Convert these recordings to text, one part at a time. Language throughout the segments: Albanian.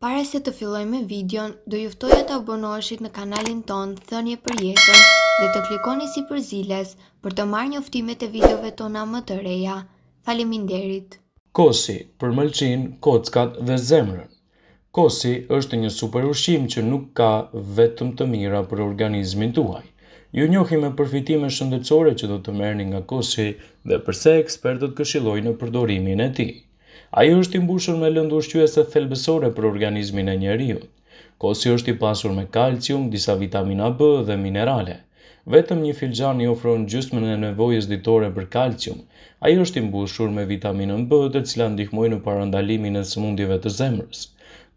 Pare se të filloj me videon, do e të abonoheshit në kanalin ton Thënje për jetën dhe të klikoni si për ziles për të marrë njoftimet e videove tona më të reja. Faleminderit! Kosi, për mëlqin, kockat dhe zemrën. Kosi është një super ushim që nuk ka vetëm të mira për organizmin tuaj. Ju njohi me përfitime shëndetësore që do të merni nga kosi dhe përse ekspertët këshilojnë në përdorimin e ti. Ajo është i mbushur me lëndë ushqyese thelbësore për organizmin e njeriu. Kosi është i pasur me kalcium, disa vitamina B dhe minerale. Vetëm një filxhan i ofron gjysmën e nevojës ditore për kalcium. Ai është i mbushur me vitaminën B, dhe cila ndihmojë në parandalimin e sëmundjeve të zemrës.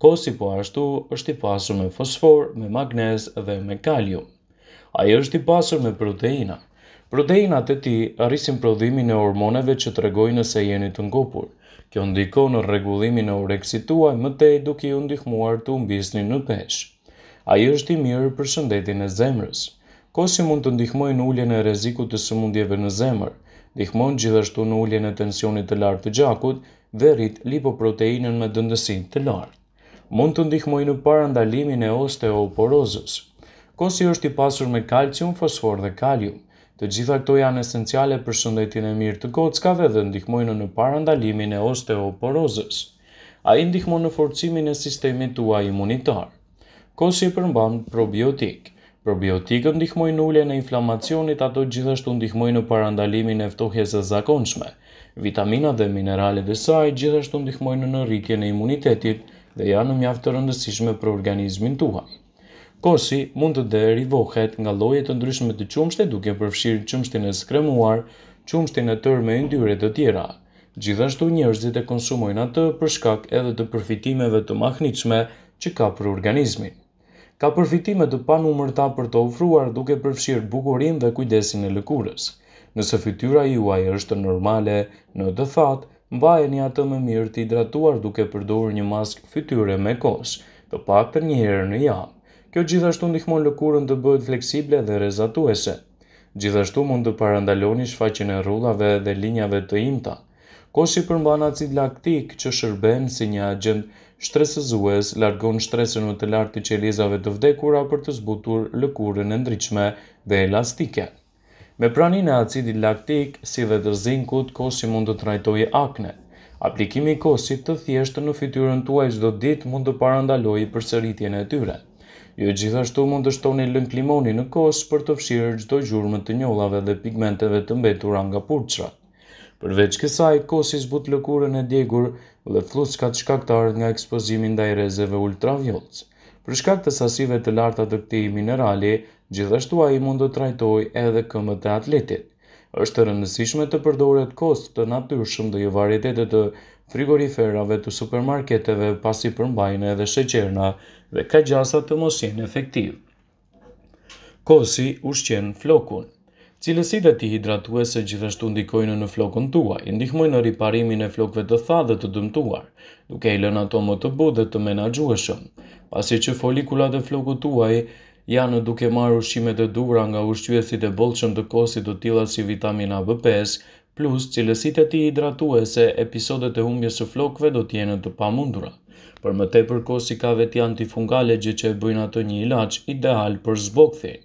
Kosi po ashtu është i pasur me fosfor, me magnez dhe me kalium. Ai është i pasur me proteina. Proteinat e tij arrisin prodhimin e hormoneve që tregojnë se jeni të ngopur. Kjo ndiko në regullimin e ureksit më tej duke ju ndihmuar të umbisni në pesh. A i është i mirë për shëndetin e zemrës. Kosi mund të ndihmojnë ulljen e rezikut të sëmundjeve në zemrë, ndihmojnë gjithashtu në ulljen e tensionit të lartë të gjakut dhe rrit lipoproteinën me dëndësin të lartë. Mund të ndihmojnë në parandalimin e osteoporozës. Kosi është i pasur me kalcium, fosfor dhe kalium, Të gjitha këto janë esenciale për shëndetin e mirë të kockave dhe ndihmojnë në parandalimin e osteoporozës. A i ndihmojnë në forcimin e sistemi tua imunitar. Kosi përmban probiotik. Probiotik ndihmojnë ule në inflamacionit ato gjithashtu ndihmojnë në parandalimin e ftohjes e zakonshme. Vitamina dhe minerale dhe saj gjithashtu ndihmojnë në rritje në imunitetit dhe janë në mjaftë të rëndësishme për organizmin tuaj. Kosi mund të dhe vohet nga lojet të ndryshme të qumshte duke përfshirë qumshtin e skremuar, qumshtin e tërë me ndyre të tjera. Gjithashtu njerëzit e konsumojnë atë për shkak edhe të përfitimeve të mahnitshme që ka për organizmin. Ka përfitime të panumërta për të ofruar duke përfshirë bukurinë dhe kujdesin e lëkurës. Nëse fytyra juaj është normale, në të thatë, mbajeni atë më mirë të hidratuar duke përdorur një mask fytyre me kosh, të pak një herë në javë. Kjo gjithashtu ndihmon lëkurën të bëhet fleksible dhe rezatuese. Gjithashtu mund të parandaloni shfaqin e rullave dhe linjave të imta. Kosi përmban acid laktik që shërben si një agjent shtresëzues, largon shtresën më të lartë të qelizave të vdekura për të zbutur lëkurën e ndryqme dhe elastike. Me pranin e acidit laktik, si dhe të zinkut, kosi mund të trajtoj akne. Aplikimi kosit të thjeshtë në fityrën tuaj gjdo dit mund të parandaloj për sëritjen e tyre. Jo gjithashtu mund të shtoni lënk limoni në kosë për të fshirë gjdo gjurme të njollave dhe pigmenteve të mbetura nga purqra. Përveç kësaj, kosi zbut lëkurën e djegur dhe fluskat shkaktarët nga ekspozimin dhe i rezeve ultraviolës. Për shkak të sasive të lartat të këti minerali, gjithashtu a i mund të trajtoj edhe këmët e atletit. Êshtë të rëndësishme të përdoret kostë të natyrshëm dhe jo varitetet të frigoriferave të supermarketeve pasi përmbajnë edhe sheqerna dhe ka gjasa të mos jenë efektiv. Kosi ushqen flokun Cilësit e ti hidratuese gjithashtu ndikojnë në flokun tua, indihmojnë ndihmojnë në riparimin e flokve të tha dhe të dëmtuar, duke i lën ato më të bu dhe të menagjueshëm. Pasi që folikulat e flokut tuaj janë duke marrë ushqimet e dura nga ushqyesit e bolqëm të kosit të tila si vitamina B5, plus cilësit e ti hidratuese, episodet e humbjes së flokve do t'jene të pamundura. Për më te ko si ka veti antifungale gjë që e bëjnë ato një ilaq ideal për zbokthin.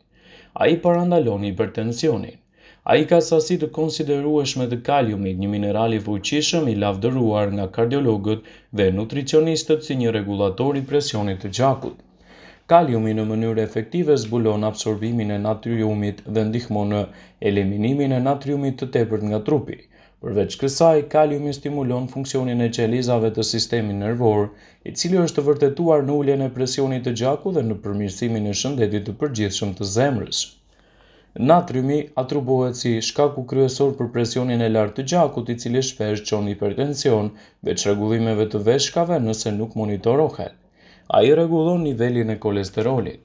A i parandalon hipertensionin. A i ka sasi të konsiderueshme të kaliumit, një minerali fuqishëm i lavdëruar nga kardiologët dhe nutricionistët si një regulator i presionit të gjakut. Kaliumi në mënyrë efektive zbulon absorbimin e natriumit dhe ndihmon në eliminimin e natriumit të tepërt nga trupi. Përveç kësaj, kaliumi stimulon funksionin e qelizave të sistemi nervor, i cili është të vërtetuar në ulljen e presionit të gjaku dhe në përmirësimin e shëndetit të përgjithshëm të zemrës. Natriumi atrubohet si shkaku kryesor për presionin e lartë të gjakut i cili shpesh qon hipertension dhe rregullimeve të veshkave nëse nuk monitorohet a i regullon nivelin e kolesterolit.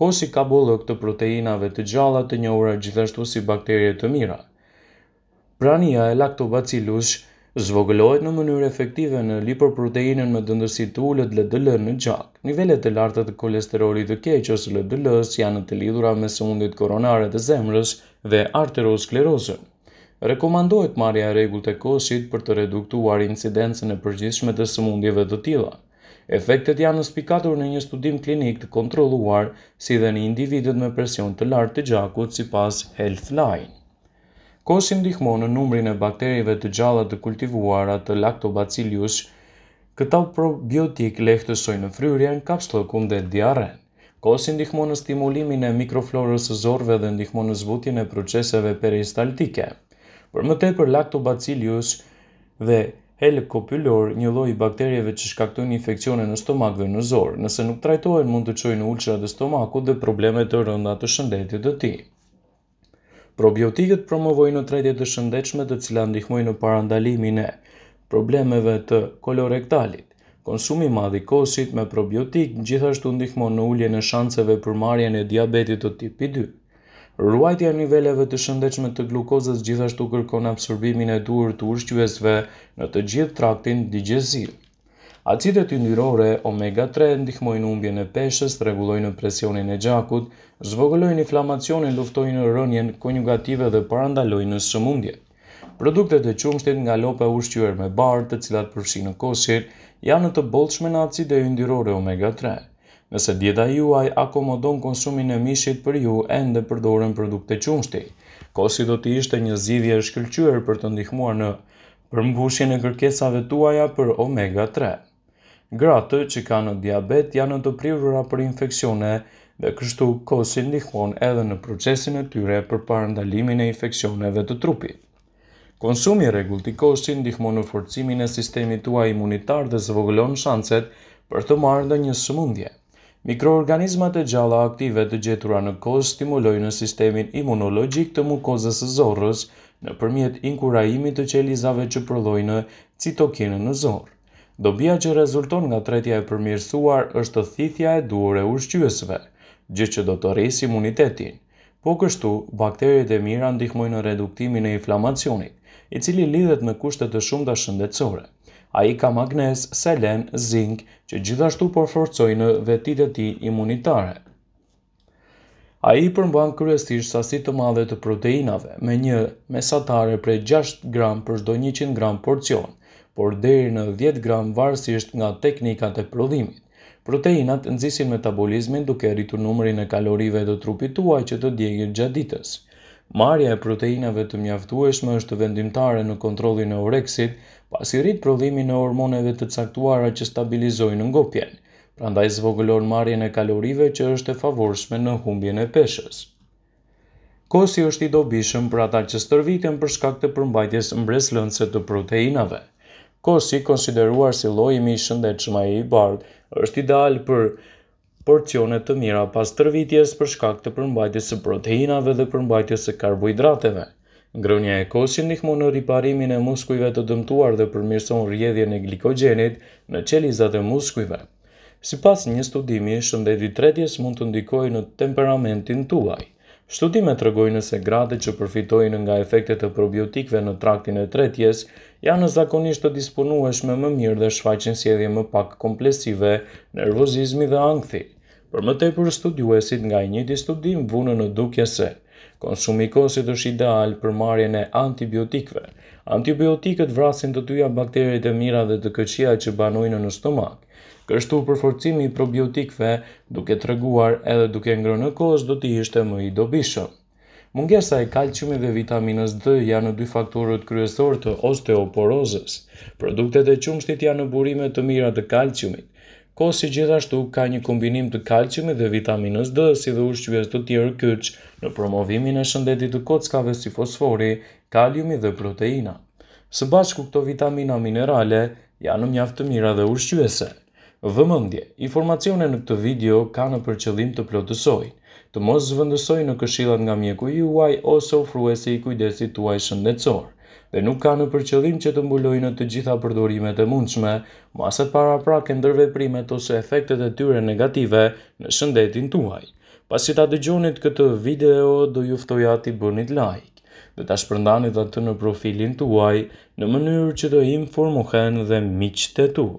Kosi ka bollë këtë proteinave të gjalla të njohura gjithashtu si bakterje të mira. Prania e laktobacillus zvogëlohet në mënyrë efektive në lipoproteinën me dëndërsi të ullët LDL në gjak. Nivellet e lartët të kolesterolit të keqës ose ldl janë të lidhura me sëmundjet koronare të zemrës dhe arterosklerosën. Rekomandohet marrja e rregullt të kosit për të reduktuar incidencën e përgjithshme të sëmundjeve të tilla. Efektet janë nëspikatur në një studim klinik të kontroluar si dhe një individet me presion të lartë të gjakut si pas Healthline. Kosi ndihmonë në numrin e bakterive të gjalla të kultivuara të lactobacillus, këta probiotik lehtësojnë në fryrjen, kapslokun dhe diaren. Kosi ndihmonë në stimulimin e mikroflorës së zorve dhe ndihmonë në zbutjen e proceseve peristaltike. Për më tepër, lactobacillus dhe lactobacillus, Helicopylor, një lloj bakterieve që shkaktojnë infeksione në stomak dhe në zor. Nëse nuk trajtohen, mund të çojnë ulçra të stomakut dhe probleme të rënda të shëndetit të tij. Probiotikët promovojnë trajtet të shëndetshme të cilat ndihmojnë në parandalimin e problemeve të kolorektalit. Konsumi i madh i kosit me probiotik gjithashtu ndihmon në uljen e shanseve për marrjen e diabetit të tipit 2. Ruajtja e niveleve të shëndetshme të glukozës gjithashtu kërkon absorbimin e duhur të ushqyesve në të gjithë traktin digjezil. Acidet yndyrore omega 3 ndihmojnë humbjen e peshës, rregullojnë presionin e gjakut, zvogëlojnë inflamacionin, luftojnë rënien konjugative dhe parandalojnë sëmundjet. Produktet e qumështit nga lopa e ushqyer me bar, të cilat përfshijnë koshin, janë të bollshme në acide yndyrore omega 3. Nëse dieta juaj akomodon konsumin e mishit për ju, ende përdoren produkte qumshti. Kosi do të ishte një zgjidhje e shkëlqyer për të ndihmuar në përmbushjen e kërkesave tuaja për omega 3. Gratë që kanë diabet janë të prirura për infekcione dhe kështu kosi ndihmon edhe në procesin e tyre për parandalimin e infekcioneve të trupit. Konsumi i rregullt i koshit ndihmon në forcimin e sistemit tuaj imunitar dhe zvogëlon shanset për të marrë ndonjë sëmundje. Mikroorganizmat e gjalla aktive të gjetura në kozë stimulojnë në sistemin imunologjik të mukozës së zorrës në përmjet inkurajimit të qelizave që përlojnë citokinë në zorë. Dobia që rezulton nga tretja e përmirësuar është thithja e duore ushqyësve, gjë që do të rrisë imunitetin. Po kështu, bakterit e mira ndihmojnë në reduktimin e inflamacionit, i cili lidhet me kushtet të shumë të shëndetsore a i ka magnez, selen, zinc, që gjithashtu përforcojnë vetit e ti imunitare. A i përmban kërëstisht sasit të madhe të proteinave, me një mesatare prej 6 gram për shdo 100 gram porcion, por deri në 10 gram varsisht nga teknikat e prodhimit. Proteinat nëzisin metabolizmin duke rritur numërin e kalorive të trupit tuaj që të djegjit gjatë ditës. Marja e proteinave të mjaftueshme është vendimtare në kontrollin e oreksit, pasi rrit prodhimi në hormoneve të caktuara që stabilizojnë ngopjen. Prandaj zvogëlon marrjen e kalorive që është e favorshme në humbjen e peshës. Kosi është i dobishëm për ata që stërviten për shkak të përmbajtjes mbreslëndëse të proteinave. Kosi, konsideruar si lloji i shëndetshëm i bardh, është ideal për porcionet të mira pas tërvitjes për shkak të përmbajtjes së proteinave dhe përmbajtjes së karbohidrateve. Ngrënia e kosi ndihmon në riparimin e muskujve të dëmtuar dhe përmirëson rrjedhjen e glikogjenit në qelizat e muskujve. Sipas një studimi, shëndeti i tretjes mund të ndikojë në temperamentin tuaj. Studime tregojnë se gratë që përfitojnë nga efektet e probiotikëve në traktin e tretjes janë zakonisht të disponueshme më mirë dhe shfaqin sjellje më pak komplesive nervozizmi dhe ankthi. Për më tepër studiuesit nga i njëti studim vunë në dukja se konsumi kosit është ideal për marjen e antibiotikve. Antibiotikët vrasin të tuja bakterit e mira dhe të këqia që banojnë në stomak. Kështu përforcimi i probiotikve duke të reguar edhe duke ngrë në kos do t'i ishte më i dobishëm. Mungesa e kalqiumit dhe vitaminës D janë në dy faktorët kryesor të osteoporozës. Produktet e qumshtit janë në burime të mira të kalqiumit, Ko si gjithashtu ka një kombinim të kalciumi dhe vitaminës D si dhe ushqyës të tjerë kyç në promovimin e shëndetit të kockave si fosfori, kaliumi dhe proteina. Së bashku këto vitamina minerale janë mjaft të mira dhe ushqyese. Vëmendje, informacione në këtë video kanë në për qëllim të plotësoj, të mos zvendësoj në këshillat nga mjeku juaj ose ofruesi i kujdesit tuaj shëndetësor dhe nuk ka në përqëllim që të mbulojnë të gjitha përdorimet e mundshme, masat para prake ndërveprimet ose efektet e tyre negative në shëndetin tuaj. Pas që ta dëgjonit këtë video, do juftoja t'i bënit like, dhe ta shpërndanit atë në profilin tuaj në mënyrë që të informohen dhe miqët e tuaj.